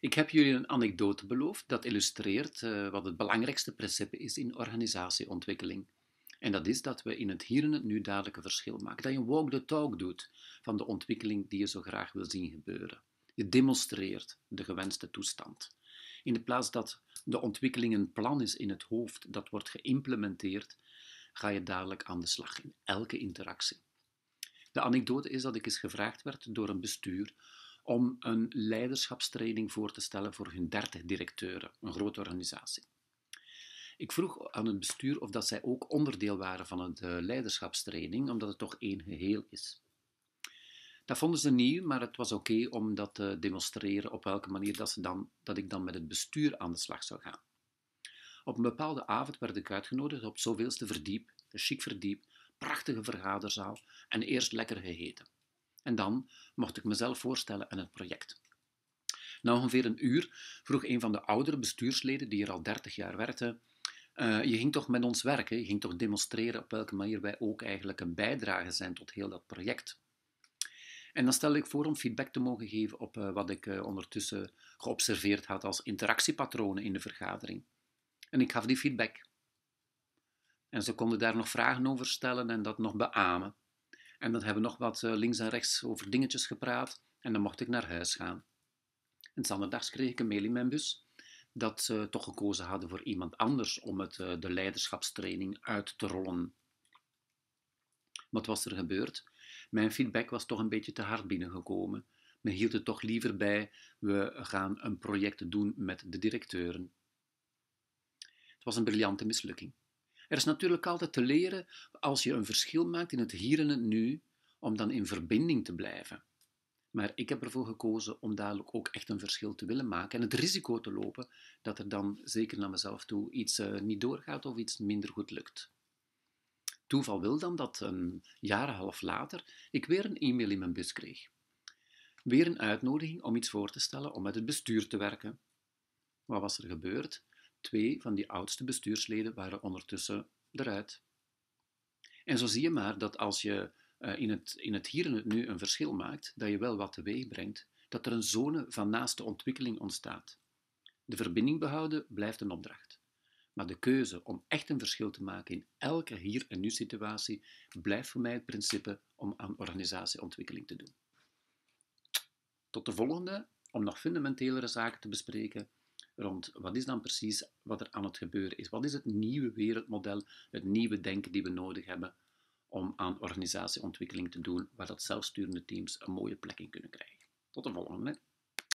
Ik heb jullie een anekdote beloofd dat illustreert eh, wat het belangrijkste principe is in organisatieontwikkeling. En dat is dat we in het hier en het nu dadelijk verschil maken. Dat je walk the talk doet van de ontwikkeling die je zo graag wil zien gebeuren. Je demonstreert de gewenste toestand. In de plaats dat de ontwikkeling een plan is in het hoofd dat wordt geïmplementeerd, ga je dadelijk aan de slag in elke interactie. De anekdote is dat ik eens gevraagd werd door een bestuur om een leiderschapstraining voor te stellen voor hun 30 directeuren, een grote organisatie. Ik vroeg aan het bestuur of dat zij ook onderdeel waren van het eh, leiderschapstraining, omdat het toch één geheel is. Dat vonden ze nieuw, maar het was oké om dat te demonstreren op welke manier dat, ze dan, dat ik dan met het bestuur aan de slag zou gaan. Op een bepaalde avond werd ik uitgenodigd op zoveelste verdiep, een chic verdiep, prachtige vergaderzaal en eerst lekker gegeten. En dan mocht ik mezelf voorstellen aan het project. Na ongeveer een uur vroeg een van de oudere bestuursleden, die hier al 30 jaar werkte, eh, je ging toch met ons werken, je ging toch demonstreren op welke manier wij ook eigenlijk een bijdrage zijn tot heel dat project. En dan stel ik voor om feedback te mogen geven op eh, wat ik eh, ondertussen geobserveerd had als interactiepatronen in de vergadering. En ik gaf die feedback. En ze konden daar nog vragen over stellen en dat nog beamen. En dan hebben we nog wat eh, links en rechts over dingetjes gepraat. En dan mocht ik naar huis gaan. En zanderdags kreeg ik een mail in mijn bus dat ze toch gekozen hadden voor iemand anders om het, eh, de leiderschapstraining uit te rollen. Wat was er gebeurd? Mijn feedback was toch een beetje te hard binnengekomen. Men hield het toch liever bij, we gaan een project doen met de directeuren. Het was een briljante mislukking. Er is natuurlijk altijd te leren als je een verschil maakt in het hier en het nu, om dan in verbinding te blijven. Maar ik heb ervoor gekozen om dadelijk ook echt een verschil te willen maken en het risico te lopen dat er dan zeker naar mezelf toe iets eh, niet doorgaat of iets minder goed lukt. Toeval wil dan dat een jaar en half later ik weer een e-mail in mijn bus kreeg. Weer een uitnodiging om iets voor te stellen om met het bestuur te werken. Wat was er gebeurd? Twee van die oudste bestuursleden waren ondertussen eruit. En zo zie je maar dat als je eh, in, het, in het hier en het nu een verschil maakt, dat je wel wat teweeg brengt, dat er een zone van naaste ontwikkeling ontstaat. De verbinding behouden blijft een opdracht. Maar de keuze om echt een verschil te maken in elke hier- en nu-situatie blijft voor mij het principe om aan organisatieontwikkeling te doen. Tot de volgende, om nog fundamentelere zaken te bespreken rond wat is dan precies wat er aan het gebeuren is. Wat is het nieuwe wereldmodel, het nieuwe denken die we nodig hebben om aan organisatieontwikkeling te doen, waar dat zelfsturende teams een mooie plek in kunnen krijgen. Tot de volgende.